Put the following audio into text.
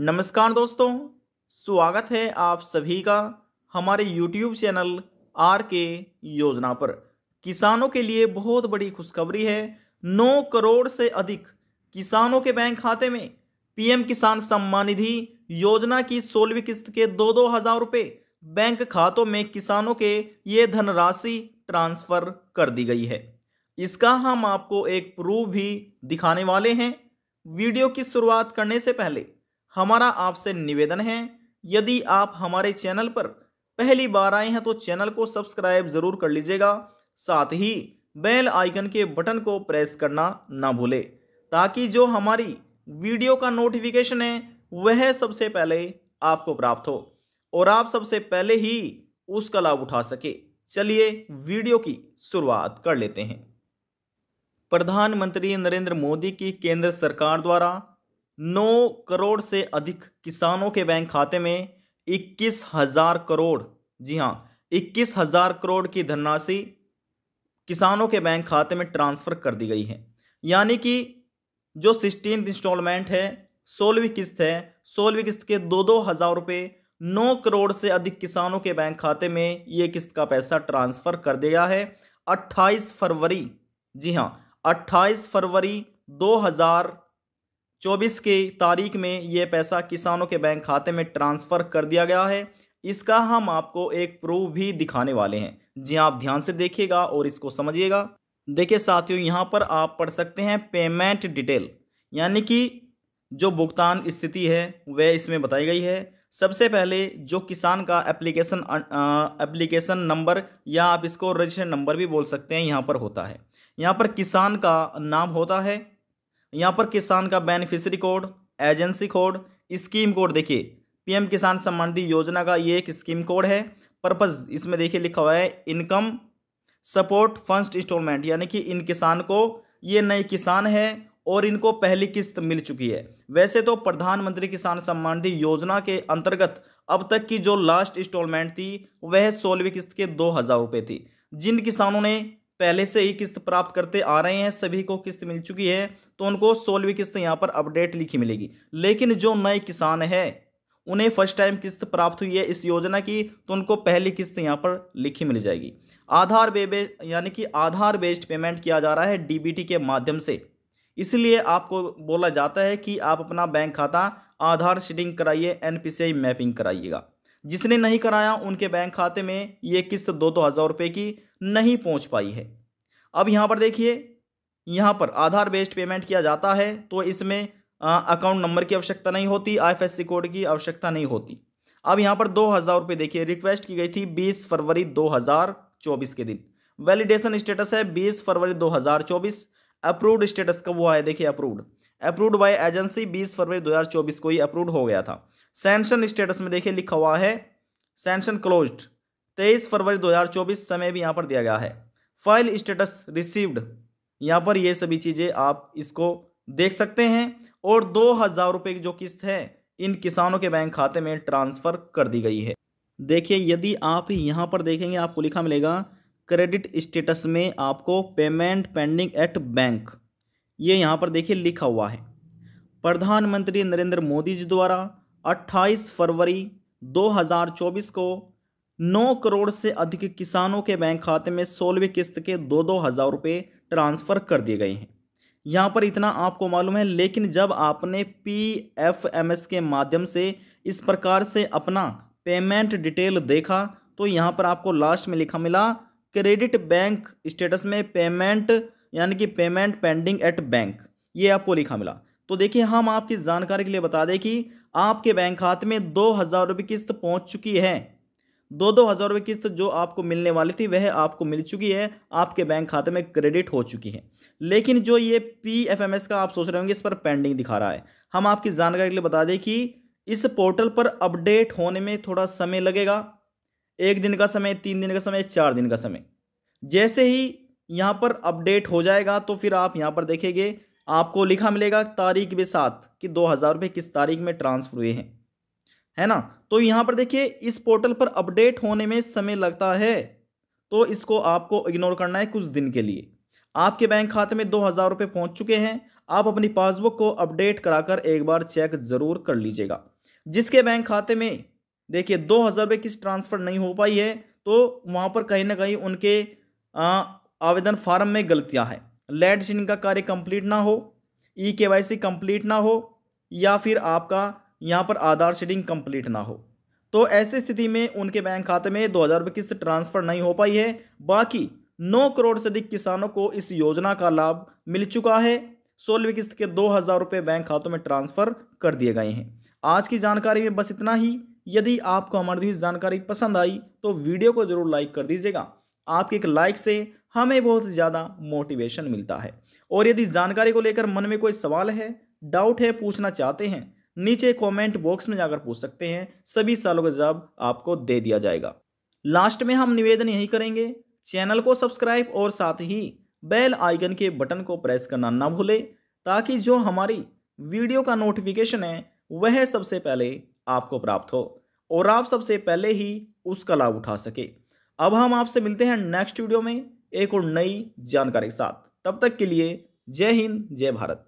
नमस्कार दोस्तों स्वागत है आप सभी का हमारे YouTube चैनल आर के योजना पर किसानों के लिए बहुत बड़ी खुशखबरी है 9 करोड़ से अधिक किसानों के बैंक खाते में पीएम किसान सम्मान निधि योजना की सोलहवीं किस्त के दो दो हजार रुपये बैंक खातों में किसानों के ये धनराशि ट्रांसफर कर दी गई है इसका हम आपको एक प्रूफ भी दिखाने वाले हैं वीडियो की शुरुआत करने से पहले हमारा आपसे निवेदन है यदि आप हमारे चैनल पर पहली बार आए हैं तो चैनल को सब्सक्राइब जरूर कर लीजिएगा साथ ही बेल आइकन के बटन को प्रेस करना ना भूले ताकि जो हमारी वीडियो का नोटिफिकेशन है वह सबसे पहले आपको प्राप्त हो और आप सबसे पहले ही उसका लाभ उठा सके चलिए वीडियो की शुरुआत कर लेते हैं प्रधानमंत्री नरेंद्र मोदी की केंद्र सरकार द्वारा नौ करोड़ से अधिक किसानों के बैंक खाते में इक्कीस हजार करोड़ जी हाँ इक्कीस हजार करोड़ की धनराशि किसानों के बैंक खाते में ट्रांसफर कर दी गई है यानी कि जो सिक्सटीन इंस्टॉलमेंट है सोलहवीं किस्त है सोलहवीं किस्त के दो दो हज़ार रुपये नौ करोड़ से अधिक किसानों के बैंक खाते में ये किस्त का पैसा ट्रांसफर कर दिया है 28 फरवरी जी हाँ 28 फरवरी हजार चौबीस की तारीख में ये पैसा किसानों के बैंक खाते में ट्रांसफ़र कर दिया गया है इसका हम आपको एक प्रूफ भी दिखाने वाले हैं जी हाँ, आप ध्यान से देखिएगा और इसको समझिएगा देखिए साथियों यहाँ पर आप पढ़ सकते हैं पेमेंट डिटेल यानी कि जो भुगतान स्थिति है वह इसमें बताई गई है सबसे पहले जो किसान का एप्लीकेशन एप्लीकेशन नंबर या आप इसको रजिस्टर नंबर भी बोल सकते हैं यहाँ पर होता है यहाँ पर किसान का नाम होता है यहाँ पर किसान का beneficiary code agency code scheme code देखिए पीएम किसान सम्मान निधि योजना का ये एक स्कीम कोड है पर्पज़ इसमें देखिए लिखा हुआ है इनकम सपोर्ट फर्स्ट इंस्टॉलमेंट यानी कि इन किसान को ये नए किसान है और इनको पहली किस्त मिल चुकी है वैसे तो प्रधानमंत्री किसान सम्मान निधि योजना के अंतर्गत अब तक की जो लास्ट इंस्टॉलमेंट थी वह सोलहवीं किस्त के दो हज़ार रुपये थी जिन किसानों ने पहले से ही किस्त प्राप्त करते आ रहे हैं सभी को किस्त मिल चुकी है तो उनको सोलहवीं किस्त यहाँ पर अपडेट लिखी मिलेगी लेकिन जो नए किसान है उन्हें फर्स्ट टाइम किस्त प्राप्त हुई है इस योजना की तो उनको पहली किस्त यहाँ पर लिखी मिल जाएगी आधार बेबे यानी कि आधार बेस्ड पेमेंट किया जा रहा है डीबीटी के माध्यम से इसलिए आपको बोला जाता है कि आप अपना बैंक खाता आधार शीडिंग कराइए एन मैपिंग कराइएगा जिसने नहीं कराया उनके बैंक खाते में ये किस्त दो दो हज़ार रुपये की नहीं पहुंच पाई है अब यहां पर देखिए यहां पर आधार बेस्ड पेमेंट किया जाता है तो इसमें अकाउंट नंबर की आवश्यकता नहीं होती आईएफएससी कोड की आवश्यकता नहीं होती अब यहां पर दो हज़ार रुपये देखिए रिक्वेस्ट की गई थी बीस फरवरी दो हज़ार चौबीस के दिन वैलिडेशन स्टेटस है बीस फरवरी दो हज़ार चौबीस अप्रूव्ड स्टेटस कब हुआ है देखिए अप्रूव्ड अप्रूव्ड बाय एजेंसी 20 फरवरी 2024 को ही अप्रूव्ड हो गया था सेंशन स्टेटस में देखिए लिखा हुआ है सेंशन क्लोज्ड तेईस फरवरी 2024 समय भी यहाँ पर दिया गया है फाइल स्टेटस रिसीव्ड यहाँ पर ये सभी चीज़ें आप इसको देख सकते हैं और दो हज़ार रुपये की जो किस्त है इन किसानों के बैंक खाते में ट्रांसफ़र कर दी गई है देखिए यदि आप यहाँ पर देखेंगे आपको लिखा मिलेगा क्रेडिट स्टेटस में आपको पेमेंट पेंडिंग एट बैंक ये यहाँ पर देखिए लिखा हुआ है प्रधानमंत्री नरेंद्र मोदी जी द्वारा 28 फरवरी 2024 को नौ करोड़ से अधिक किसानों के बैंक खाते में सोलहवीं किस्त के दो दो हज़ार रुपये ट्रांसफ़र कर दिए गए हैं यहाँ पर इतना आपको मालूम है लेकिन जब आपने पी एफ एम एस के माध्यम से इस प्रकार से अपना पेमेंट डिटेल देखा तो यहाँ पर आपको लास्ट में लिखा मिला क्रेडिट बैंक स्टेटस में पेमेंट यानी कि पेमेंट पेंडिंग एट बैंक ये आपको लिखा मिला तो देखिए हम आपकी जानकारी के लिए बता दें कि आपके बैंक खाते में दो हज़ार रुपये किस्त पहुँच चुकी है दो दो हज़ार रुपये किस्त जो आपको मिलने वाली थी वह आपको मिल चुकी है आपके बैंक खाते में क्रेडिट हो चुकी है लेकिन जो ये पी एफ एम एस का आप सोच रहे होंगे इस पर पेंडिंग दिखा रहा है हम आपकी जानकारी के लिए बता दें कि इस पोर्टल पर अपडेट होने में थोड़ा समय लगेगा एक दिन का समय तीन दिन का समय चार दिन का समय जैसे ही यहाँ पर अपडेट हो जाएगा तो फिर आप यहाँ पर देखेंगे आपको लिखा मिलेगा तारीख के साथ कि दो हज़ार रुपये किस तारीख में ट्रांसफ़र हुए हैं है ना तो यहां पर देखिए इस पोर्टल पर अपडेट होने में समय लगता है तो इसको आपको इग्नोर करना है कुछ दिन के लिए आपके बैंक खाते में दो हज़ार रुपये पहुँच चुके हैं आप अपनी पासबुक को अपडेट कराकर एक बार चेक ज़रूर कर लीजिएगा जिसके बैंक खाते में देखिए दो हज़ार रुपये किस ट्रांसफ़र नहीं हो पाई है तो वहाँ पर कहीं ना कहीं उनके आ, आवेदन फार्म में गलतियाँ हैं लैंड सीन का कार्य कंप्लीट ना हो ई के वाई सी ना हो या फिर आपका यहाँ पर आधार शेडिंग कंप्लीट ना हो तो ऐसी स्थिति में उनके बैंक खाते में दो हज़ार किस्त ट्रांसफ़र नहीं हो पाई है बाकी नौ करोड़ से अधिक किसानों को इस योजना का लाभ मिल चुका है सोलहवीं किस्त के दो हज़ार रुपये बैंक खातों में ट्रांसफ़र कर दिए गए हैं आज की जानकारी में बस इतना ही यदि आपको हमारी दी जानकारी पसंद आई तो वीडियो को ज़रूर लाइक कर दीजिएगा आपके एक लाइक से हमें बहुत ज़्यादा मोटिवेशन मिलता है और यदि जानकारी को लेकर मन में कोई सवाल है डाउट है पूछना चाहते हैं नीचे कमेंट बॉक्स में जाकर पूछ सकते हैं सभी सालों का जवाब आपको दे दिया जाएगा लास्ट में हम निवेदन यही करेंगे चैनल को सब्सक्राइब और साथ ही बेल आइकन के बटन को प्रेस करना ना भूलें ताकि जो हमारी वीडियो का नोटिफिकेशन है वह सबसे पहले आपको प्राप्त हो और आप सबसे पहले ही उसका लाभ उठा सके अब हम आपसे मिलते हैं नेक्स्ट वीडियो में एक और नई जानकारी के साथ तब तक के लिए जय हिंद जय भारत